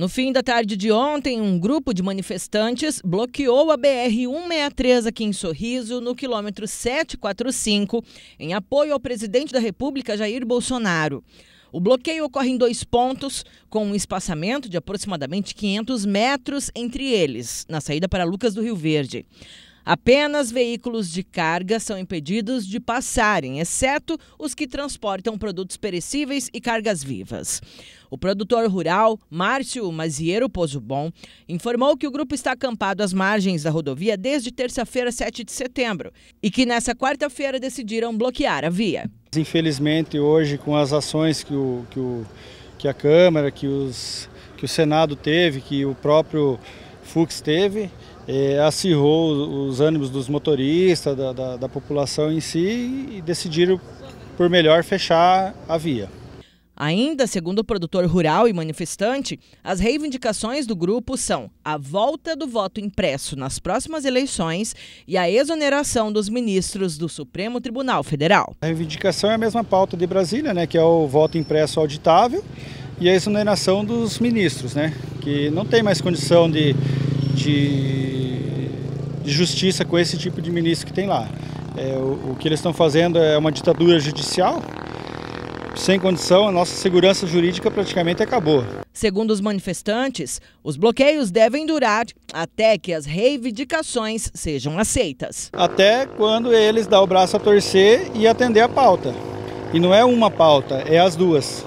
No fim da tarde de ontem, um grupo de manifestantes bloqueou a BR-163 aqui em Sorriso, no quilômetro 745, em apoio ao presidente da República, Jair Bolsonaro. O bloqueio ocorre em dois pontos, com um espaçamento de aproximadamente 500 metros entre eles, na saída para Lucas do Rio Verde. Apenas veículos de carga são impedidos de passarem, exceto os que transportam produtos perecíveis e cargas vivas. O produtor rural Márcio Maziero Pozubon informou que o grupo está acampado às margens da rodovia desde terça-feira, 7 de setembro, e que nessa quarta-feira decidiram bloquear a via. Infelizmente, hoje, com as ações que, o, que, o, que a Câmara, que, os, que o Senado teve, que o próprio Fux teve, é, acirrou os ânimos dos motoristas, da, da, da população em si e decidiram por melhor fechar a via. Ainda, segundo o produtor rural e manifestante, as reivindicações do grupo são a volta do voto impresso nas próximas eleições e a exoneração dos ministros do Supremo Tribunal Federal. A reivindicação é a mesma pauta de Brasília, né, que é o voto impresso auditável e a exoneração dos ministros, né, que não tem mais condição de de, de justiça com esse tipo de ministro que tem lá. É, o, o, que eles estão fazendo é uma ditadura judicial. Sem condição, a nossa segurança jurídica praticamente acabou. Segundo os manifestantes, os bloqueios devem durar até que as reivindicações sejam aceitas. Até quando eles dão o braço a torcer e atender a pauta. E não é uma pauta, é as duas.